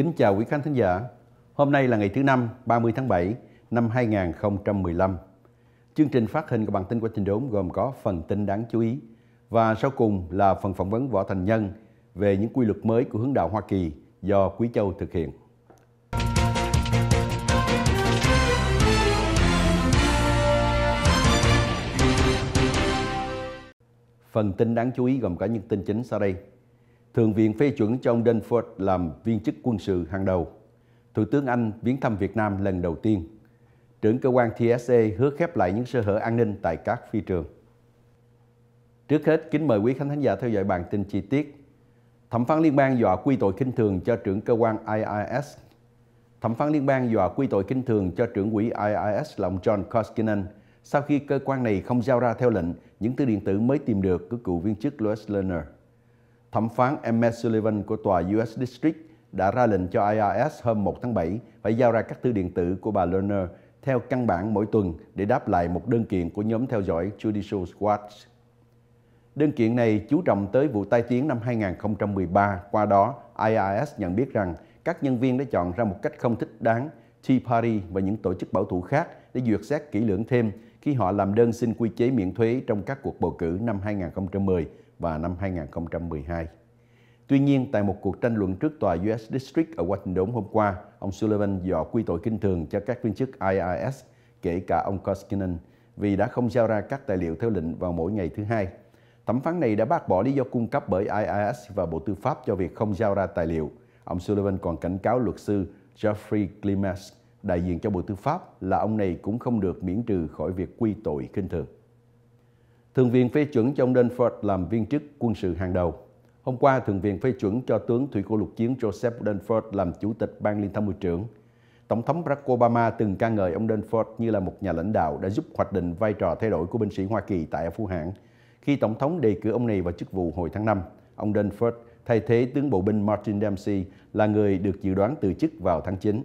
Kính chào quý khán thính giả. Hôm nay là ngày thứ năm, 30 tháng 7 năm 2015. Chương trình phát hình của bản tin của Trình Đốn gồm có phần tin đáng chú ý và sau cùng là phần phỏng vấn Võ Thành Nhân về những quy luật mới của hướng đạo Hoa Kỳ do Quý Châu thực hiện. Phần tin đáng chú ý gồm có những tin chính sau đây. Thượng viện phê chuẩn cho ông Danforth làm viên chức quân sự hàng đầu. Thủ tướng Anh viếng thăm Việt Nam lần đầu tiên. Trưởng cơ quan TSA hứa khép lại những sơ hở an ninh tại các phi trường. Trước hết, kính mời quý khán thính giả theo dõi bản tin chi tiết. Thẩm phán liên bang dọa quy tội kinh thường cho trưởng cơ quan IIS. Thẩm phán liên bang dọa quy tội kinh thường cho trưởng quỹ IIS là ông John Koskinen sau khi cơ quan này không giao ra theo lệnh những thư điện tử mới tìm được của cựu viên chức Louis Lerner thẩm phán Emmett Sullivan của tòa U.S. District đã ra lệnh cho IRS hôm 1 tháng 7 phải giao ra các thư điện tử của bà Lerner theo căn bản mỗi tuần để đáp lại một đơn kiện của nhóm theo dõi Judicial Watch. Đơn kiện này chú trọng tới vụ tai tiếng năm 2013, qua đó IRS nhận biết rằng các nhân viên đã chọn ra một cách không thích đáng Tea Party và những tổ chức bảo thủ khác để duyệt xét kỹ lưỡng thêm khi họ làm đơn xin quy chế miễn thuế trong các cuộc bầu cử năm 2010 và năm 2012. Tuy nhiên, tại một cuộc tranh luận trước tòa US District ở Washington hôm qua, ông Sullivan dọ quy tội kinh thường cho các viên chức IIS, kể cả ông Koskinen, vì đã không giao ra các tài liệu theo lệnh vào mỗi ngày thứ hai. Thẩm phán này đã bác bỏ lý do cung cấp bởi IIS và Bộ Tư pháp cho việc không giao ra tài liệu. Ông Sullivan còn cảnh cáo luật sư Jeffrey Klimas, đại diện cho Bộ Tư pháp, là ông này cũng không được miễn trừ khỏi việc quy tội kinh thường. Thượng viện phê chuẩn cho ông Danford làm viên chức quân sự hàng đầu. Hôm qua, Thượng viện phê chuẩn cho tướng thủy quân lục chiến Joseph Danford làm chủ tịch ban liên thông môi trưởng. Tổng thống Barack Obama từng ca ngợi ông Danford như là một nhà lãnh đạo đã giúp hoạch định vai trò thay đổi của binh sĩ Hoa Kỳ tại Phú Hãn. Khi Tổng thống đề cử ông này vào chức vụ hồi tháng 5, ông Danford thay thế tướng bộ binh Martin Dempsey là người được dự đoán từ chức vào tháng 9.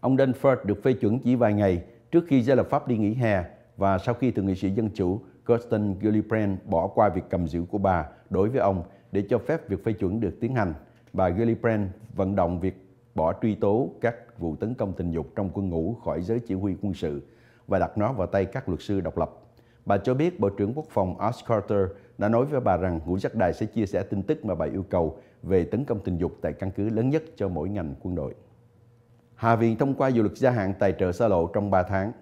Ông Danford được phê chuẩn chỉ vài ngày trước khi gia lập pháp đi nghỉ hè và sau khi Thượng nghị sĩ Dân Chủ Kirsten Gillibrand bỏ qua việc cầm giữ của bà đối với ông để cho phép việc phê chuẩn được tiến hành. Bà Gillibrand vận động việc bỏ truy tố các vụ tấn công tình dục trong quân ngũ khỏi giới chỉ huy quân sự và đặt nó vào tay các luật sư độc lập. Bà cho biết Bộ trưởng Quốc phòng Ash Carter đã nói với bà rằng ngũ giác đài sẽ chia sẻ tin tức mà bà yêu cầu về tấn công tình dục tại căn cứ lớn nhất cho mỗi ngành quân đội. Hạ viện thông qua dự luật gia hạn tài trợ xa lộ trong 3 tháng.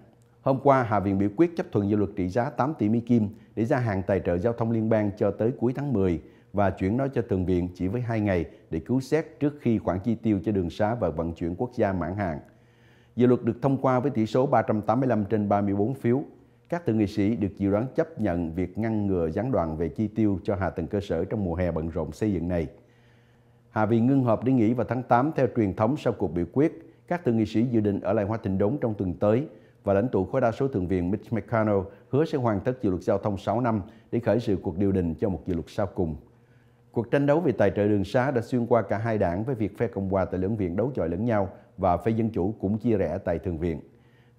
Hôm qua, Hạ viện biểu quyết chấp thuận dự luật trị giá 8 tỷ Mỹ Kim để gia hạn tài trợ giao thông liên bang cho tới cuối tháng 10 và chuyển nó cho Thượng viện chỉ với 2 ngày để cứu xét trước khi khoản chi tiêu cho đường xá và vận chuyển quốc gia mãn hạn. Dự luật được thông qua với tỷ số 385 trên 34 phiếu. Các thượng nghị sĩ được dự đoán chấp nhận việc ngăn ngừa gián đoạn về chi tiêu cho hạ tầng cơ sở trong mùa hè bận rộn xây dựng này. Hạ viện ngưng họp để nghỉ vào tháng 8 theo truyền thống sau cuộc biểu quyết. Các thượng nghị sĩ dự định ở lại Hoa Thịnh Đốn trong tuần tới – và lãnh tụ khối đa số thượng viện Mitch McConnell hứa sẽ hoàn tất dự luật giao thông 6 năm để khởi sự cuộc điều đình cho một dự luật sau cùng. Cuộc tranh đấu về tài trợ đường xá đã xuyên qua cả hai đảng với việc phe Cộng hòa tại lưỡng viện đấu chọi lẫn nhau và phe Dân Chủ cũng chia rẽ tại Thượng viện.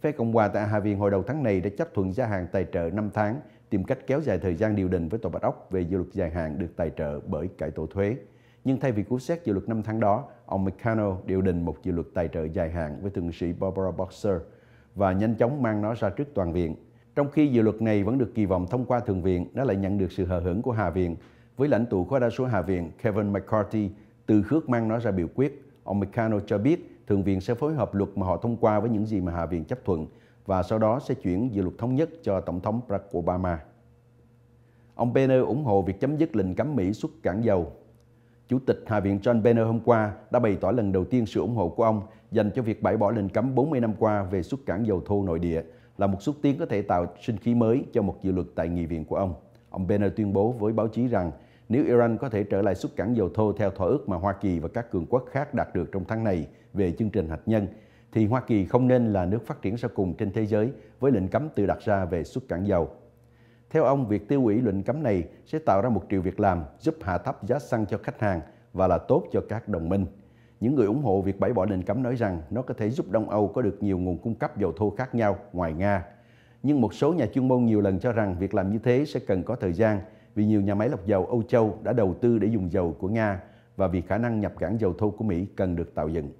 Phe Cộng hòa tại Hạ viện hồi đầu tháng này đã chấp thuận gia hạn tài trợ 5 tháng, tìm cách kéo dài thời gian điều đình với tòa bạch ốc về dự luật dài hạn được tài trợ bởi cải tổ thuế. Nhưng thay vì cứu xét dự luật 5 tháng đó, ông McConnell điều đình một dự luật tài trợ dài hạn với thượng sĩ Barbara Boxer – và nhanh chóng mang nó ra trước toàn viện. Trong khi dự luật này vẫn được kỳ vọng thông qua Thượng viện, nó lại nhận được sự hờ hững của Hạ viện, với lãnh tụ khối đa số Hạ viện Kevin McCarthy từ khước mang nó ra biểu quyết. Ông McConnell cho biết Thượng viện sẽ phối hợp luật mà họ thông qua với những gì mà Hạ viện chấp thuận và sau đó sẽ chuyển dự luật thống nhất cho Tổng thống Barack Obama. Ông Boehner ủng hộ việc chấm dứt lệnh cấm Mỹ xuất cảng dầu Chủ tịch Hạ viện John Boehner hôm qua đã bày tỏ lần đầu tiên sự ủng hộ của ông dành cho việc bãi bỏ lệnh cấm 40 năm qua về xuất cảng dầu thô nội địa là một xúc tiến có thể tạo sinh khí mới cho một dự luật tại nghị viện của ông. Ông Boehner tuyên bố với báo chí rằng nếu Iran có thể trở lại xuất cảng dầu thô theo thỏa ước mà Hoa Kỳ và các cường quốc khác đạt được trong tháng này về chương trình hạt nhân, thì Hoa Kỳ không nên là nước phát triển sau cùng trên thế giới với lệnh cấm tự đặt ra về xuất cảng dầu. Theo ông, việc tiêu hủy lệnh cấm này sẽ tạo ra một triệu việc làm, giúp hạ thấp giá xăng cho khách hàng và là tốt cho các đồng minh. Những người ủng hộ việc bãi bỏ lệnh cấm nói rằng nó có thể giúp Đông Âu có được nhiều nguồn cung cấp dầu thô khác nhau ngoài Nga. Nhưng một số nhà chuyên môn nhiều lần cho rằng việc làm như thế sẽ cần có thời gian vì nhiều nhà máy lọc dầu Âu Châu đã đầu tư để dùng dầu của Nga và vì khả năng nhập cảng dầu thô của Mỹ cần được tạo dựng.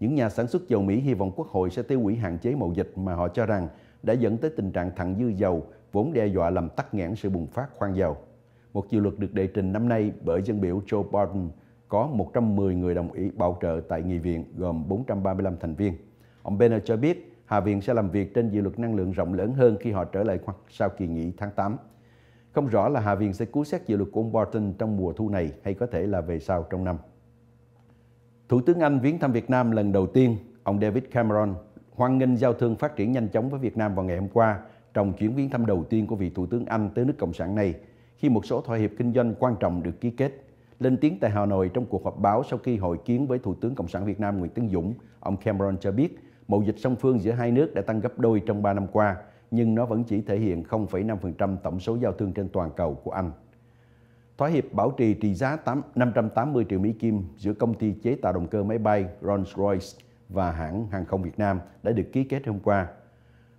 Những nhà sản xuất dầu Mỹ hy vọng Quốc hội sẽ tiêu hủy hạn chế mậu dịch mà họ cho rằng đã dẫn tới tình trạng thặng dư dầu vốn đe dọa làm tắc nghẽn sự bùng phát khoan dầu. Một dự luật được đệ trình năm nay bởi dân biểu Joe Biden có 110 người đồng ý bảo trợ tại nghị viện gồm 435 thành viên. Ông Boehner cho biết Hạ viện sẽ làm việc trên dự luật năng lượng rộng lớn hơn khi họ trở lại hoặc sau kỳ nghỉ tháng 8. Không rõ là Hạ viện sẽ cứu xét dự luật của ông Barton trong mùa thu này hay có thể là về sau trong năm. Thủ tướng Anh viếng thăm Việt Nam lần đầu tiên, ông David Cameron hoan nghênh giao thương phát triển nhanh chóng với Việt Nam vào ngày hôm qua trong chuyến viếng thăm đầu tiên của vị Thủ tướng Anh tới nước Cộng sản này, khi một số thỏa hiệp kinh doanh quan trọng được ký kết. Lên tiếng tại Hà Nội trong cuộc họp báo sau khi hội kiến với Thủ tướng Cộng sản Việt Nam Nguyễn Tấn Dũng, ông Cameron cho biết mậu dịch song phương giữa hai nước đã tăng gấp đôi trong 3 năm qua, nhưng nó vẫn chỉ thể hiện 0,5% tổng số giao thương trên toàn cầu của Anh. Thỏa hiệp bảo trì trị giá 8, 580 triệu Mỹ Kim giữa công ty chế tạo động cơ máy bay Rolls-Royce và hãng hàng không Việt Nam đã được ký kết hôm qua.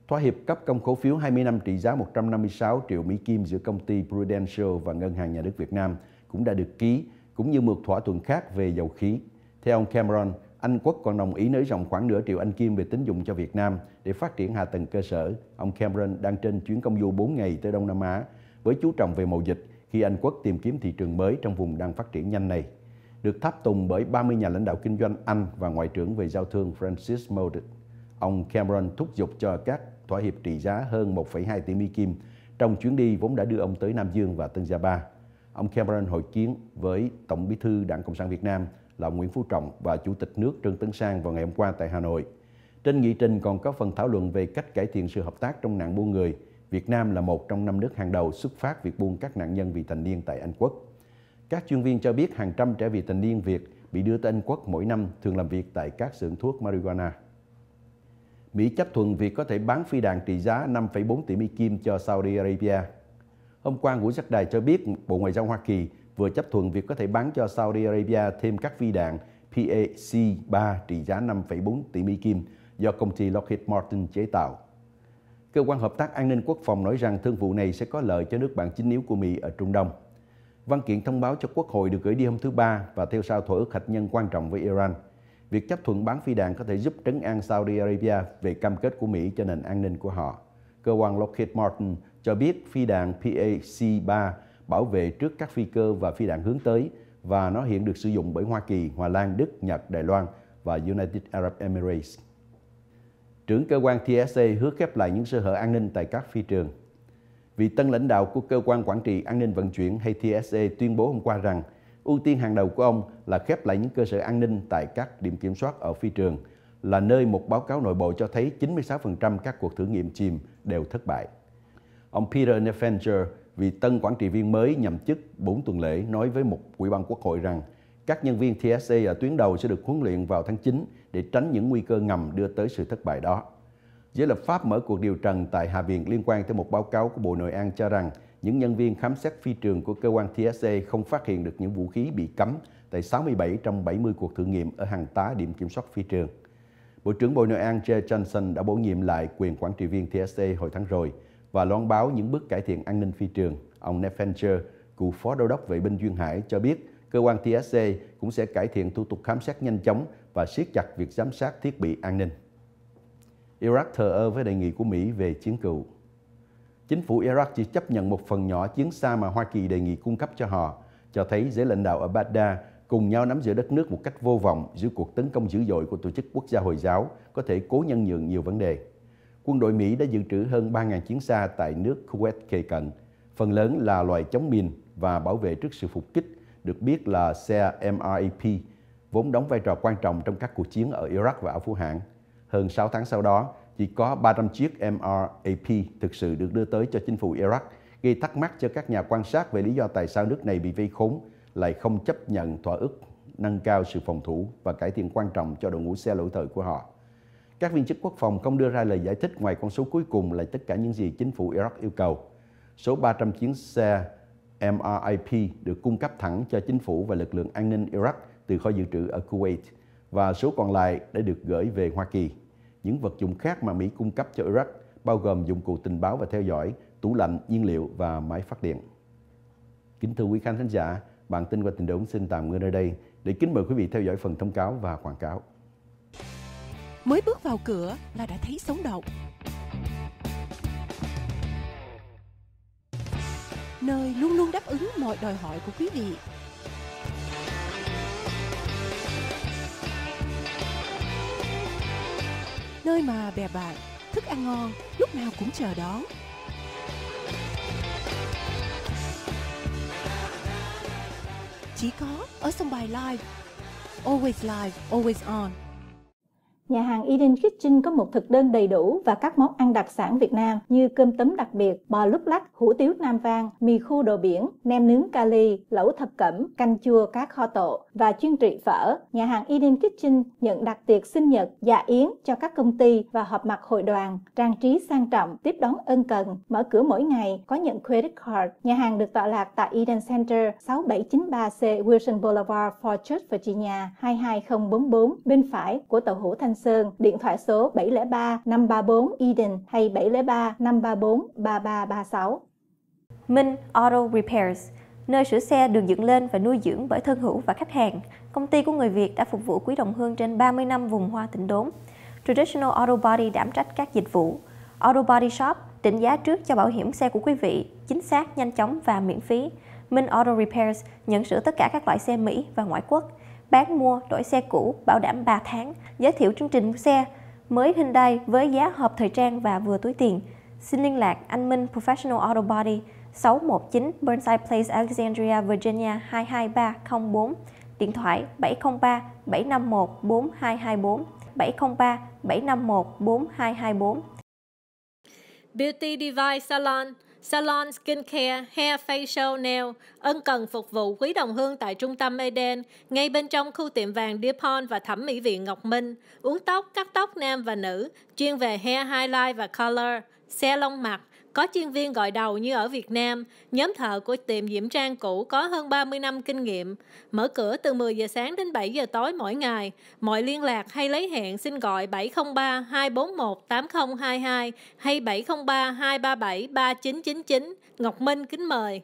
Thỏa hiệp cấp công cổ phiếu 20 năm trị giá 156 triệu Mỹ Kim giữa công ty Prudential và Ngân hàng Nhà nước Việt Nam cũng đã được ký, cũng như một thỏa thuận khác về dầu khí. Theo ông Cameron, Anh Quốc còn đồng ý nới rộng khoảng nửa triệu Anh Kim về tín dụng cho Việt Nam để phát triển hạ tầng cơ sở. Ông Cameron đang trên chuyến công du 4 ngày tới Đông Nam Á với chú trọng về mậu dịch khi Anh Quốc tìm kiếm thị trường mới trong vùng đang phát triển nhanh này. Được tháp tùng bởi 30 nhà lãnh đạo kinh doanh Anh và Ngoại trưởng về giao thương Francis Mode, ông Cameron thúc giục cho các thỏa hiệp trị giá hơn 1,2 tỷ Mỹ Kim trong chuyến đi vốn đã đưa ông tới Nam Dương và Tân Gia Ba. Ông Cameron hội kiến với Tổng bí thư Đảng Cộng sản Việt Nam là ông Nguyễn Phú Trọng và Chủ tịch nước Trương Tấn Sang vào ngày hôm qua tại Hà Nội. Trên nghị trình còn có phần thảo luận về cách cải thiện sự hợp tác trong nạn buôn người. Việt Nam là một trong năm nước hàng đầu xuất phát việc buôn các nạn nhân vị thành niên tại Anh Quốc. Các chuyên viên cho biết hàng trăm trẻ vị thành niên Việt bị đưa tới Anh Quốc mỗi năm thường làm việc tại các xưởng thuốc marijuana. Mỹ chấp thuận việc có thể bán phi đạn trị giá 5,4 tỷ Mỹ Kim cho Saudi Arabia. Hôm qua, Ngũ Sắc Đài cho biết Bộ Ngoại giao Hoa Kỳ vừa chấp thuận việc có thể bán cho Saudi Arabia thêm các phi đạn PAC-3 trị giá 5,4 tỷ Mỹ Kim do công ty Lockheed Martin chế tạo. Cơ quan Hợp tác An ninh Quốc phòng nói rằng thương vụ này sẽ có lợi cho nước bạn chính yếu của Mỹ ở Trung Đông. Văn kiện thông báo cho Quốc hội được gửi đi hôm thứ Ba và theo sau thỏa ước hạt nhân quan trọng với Iran – Việc chấp thuận bán phi đạn có thể giúp trấn an Saudi Arabia về cam kết của Mỹ cho nền an ninh của họ. Cơ quan Lockheed Martin cho biết phi đạn PAC-3 bảo vệ trước các phi cơ và phi đạn hướng tới và nó hiện được sử dụng bởi Hoa Kỳ, Hòa Lan, Đức, Nhật, Đài Loan và United Arab Emirates. Trưởng cơ quan TSA hứa khép lại những sơ hở an ninh tại các phi trường. Vị tân lãnh đạo của cơ quan quản trị an ninh vận chuyển hay TSA tuyên bố hôm qua rằng ưu tiên hàng đầu của ông là khép lại những cơ sở an ninh tại các điểm kiểm soát ở phi trường, là nơi một báo cáo nội bộ cho thấy 96% các cuộc thử nghiệm chìm đều thất bại. Ông Peter Nefenger, vị tân quản trị viên mới nhậm chức 4 tuần lễ, nói với một ủy ban quốc hội rằng các nhân viên TSA ở tuyến đầu sẽ được huấn luyện vào tháng 9 để tránh những nguy cơ ngầm đưa tới sự thất bại đó. Giới lập pháp mở cuộc điều trần tại Hạ viện liên quan tới một báo cáo của Bộ Nội an cho rằng những nhân viên khám xét phi trường của cơ quan TSA không phát hiện được những vũ khí bị cấm tại 67 trong 70 cuộc thử nghiệm ở hàng tá điểm kiểm soát phi trường. Bộ trưởng Bộ Nội an Jay Johnson đã bổ nhiệm lại quyền quản trị viên TSA hồi tháng rồi và loan báo những bước cải thiện an ninh phi trường. Ông Nefanger, cựu phó đô đốc vệ binh Duyên Hải, cho biết cơ quan TSA cũng sẽ cải thiện thủ tục khám xét nhanh chóng và siết chặt việc giám sát thiết bị an ninh. Iraq thờ ơ với đề nghị của Mỹ về chiến cựu chính phủ Iraq chỉ chấp nhận một phần nhỏ chiến xa mà Hoa Kỳ đề nghị cung cấp cho họ, cho thấy giới lãnh đạo ở Baghdad cùng nhau nắm giữ đất nước một cách vô vọng giữa cuộc tấn công dữ dội của tổ chức quốc gia Hồi giáo có thể cố nhân nhượng nhiều vấn đề. Quân đội Mỹ đã dự trữ hơn 3.000 chiến xa tại nước Kuwait kề cận, phần lớn là loại chống mìn và bảo vệ trước sự phục kích, được biết là xe MRAP, vốn đóng vai trò quan trọng trong các cuộc chiến ở Iraq và Áo Phú Hạng. Hơn 6 tháng sau đó, chỉ có 300 chiếc MRAP thực sự được đưa tới cho chính phủ Iraq, gây thắc mắc cho các nhà quan sát về lý do tại sao nước này bị vây khốn lại không chấp nhận thỏa ước nâng cao sự phòng thủ và cải thiện quan trọng cho đội ngũ xe lỗi thời của họ. Các viên chức quốc phòng không đưa ra lời giải thích ngoài con số cuối cùng là tất cả những gì chính phủ Iraq yêu cầu. Số 300 chuyến xe MRIP được cung cấp thẳng cho chính phủ và lực lượng an ninh Iraq từ kho dự trữ ở Kuwait và số còn lại đã được gửi về Hoa Kỳ những vật dụng khác mà Mỹ cung cấp cho Iraq, bao gồm dụng cụ tình báo và theo dõi, tủ lạnh, nhiên liệu và máy phát điện. Kính thưa quý khán thính giả, bản tin qua tình đống xin tạm ngưng nơi đây để kính mời quý vị theo dõi phần thông cáo và quảng cáo. Mới bước vào cửa là đã thấy sống động. Nơi luôn luôn đáp ứng mọi đòi hỏi của quý vị nơi mà bè bạn, thức ăn ngon lúc nào cũng chờ đón. Chỉ có ở sông bài live, always live, always on. Nhà hàng Eden Kitchen có một thực đơn đầy đủ và các món ăn đặc sản Việt Nam như cơm tấm đặc biệt, bò lúc lắc, hủ tiếu Nam Vang, mì khu đồ biển, nem nướng kali, lẩu thập cẩm, canh chua cá kho tộ và chuyên trị phở. Nhà hàng Eden Kitchen nhận đặt tiệc sinh nhật, dạ yến cho các công ty và họp mặt hội đoàn, trang trí sang trọng, tiếp đón ân cần, mở cửa mỗi ngày, có nhận credit card. Nhà hàng được tọa lạc tại Eden Center 6793C Wilson Boulevard, Fort Church, Virginia 22044, bên phải của tàu hủ Thanh Sơn, điện thoại số 703 534 Eden hay 703 534 3336. Minh Auto Repairs, nơi sửa xe được dựng lên và nuôi dưỡng bởi thân hữu và khách hàng. Công ty của người Việt đã phục vụ quý đồng hương trên 30 năm vùng hoa tỉnh đốn. Traditional Auto Body đảm trách các dịch vụ. Auto Body Shop định giá trước cho bảo hiểm xe của quý vị, chính xác, nhanh chóng và miễn phí. Minh Auto Repairs nhận sửa tất cả các loại xe Mỹ và ngoại quốc bán mua đổi xe cũ bảo đảm 3 tháng, giới thiệu chương trình mua xe mới Hyundai với giá hợp thời trang và vừa túi tiền. Xin liên lạc anh Minh Professional Auto Body 619 Burnside Place Alexandria Virginia 22304 điện thoại 703 751 4224 703 751 4224 Beauty Device Salon Salon Skincare Hair Facial Nail ân cần phục vụ quý đồng hương tại trung tâm Eden, ngay bên trong khu tiệm vàng DuPont và thẩm mỹ viện Ngọc Minh, uống tóc, cắt tóc nam và nữ, chuyên về hair highlight và color, xe lông mặt, có chuyên viên gọi đầu như ở Việt Nam, nhóm thợ của tiệm Diễm Trang cũ có hơn 30 năm kinh nghiệm, mở cửa từ 10 giờ sáng đến 7 giờ tối mỗi ngày. Mọi liên lạc hay lấy hẹn xin gọi 703 241 8022 hay 703 237 3999. Ngọc Minh kính mời.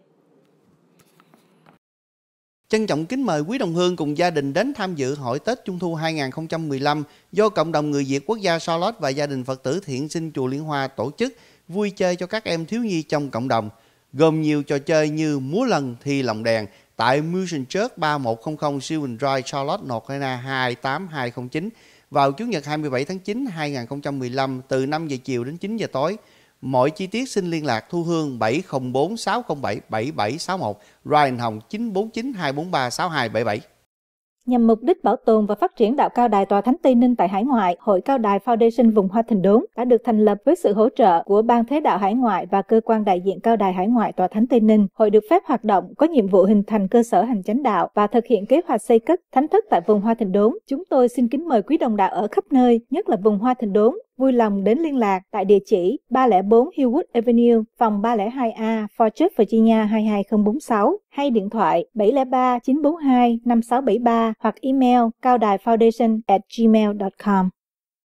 Trân trọng kính mời quý đồng hương cùng gia đình đến tham dự hội Tết Trung thu 2015 do Cộng đồng Người Việt Quốc gia Charlotte và gia đình Phật tử Thiện Sinh Chùa Liên Hoa tổ chức vui chơi cho các em thiếu nhi trong cộng đồng, gồm nhiều trò chơi như múa lần thi lồng đèn tại Musion Church 3100 Sylvan Drive Charlotte, North Carolina 28209 vào Chủ nhật 27 tháng 9 2015 từ 5 giờ chiều đến 9 giờ tối. Mọi chi tiết xin liên lạc Thu Hương 704 607 7761, Ryan Hồng 949 243 6277 nhằm mục đích bảo tồn và phát triển đạo cao đài tòa thánh Tây Ninh tại hải ngoại, Hội Cao đài Foundation vùng Hoa thình Đốn đã được thành lập với sự hỗ trợ của Ban Thế đạo hải ngoại và cơ quan đại diện cao đài hải ngoại tòa thánh Tây Ninh. Hội được phép hoạt động có nhiệm vụ hình thành cơ sở hành chánh đạo và thực hiện kế hoạch xây cất thánh thất tại vùng Hoa thình Đốn. Chúng tôi xin kính mời quý đồng đạo ở khắp nơi, nhất là vùng Hoa thình Đốn, vui lòng đến liên lạc tại địa chỉ 304 Hillwood Avenue, phòng 302A, Fortress, Virginia 22046 hay điện thoại 703 942 5673 hoặc email cao đài foundation at gmail.com.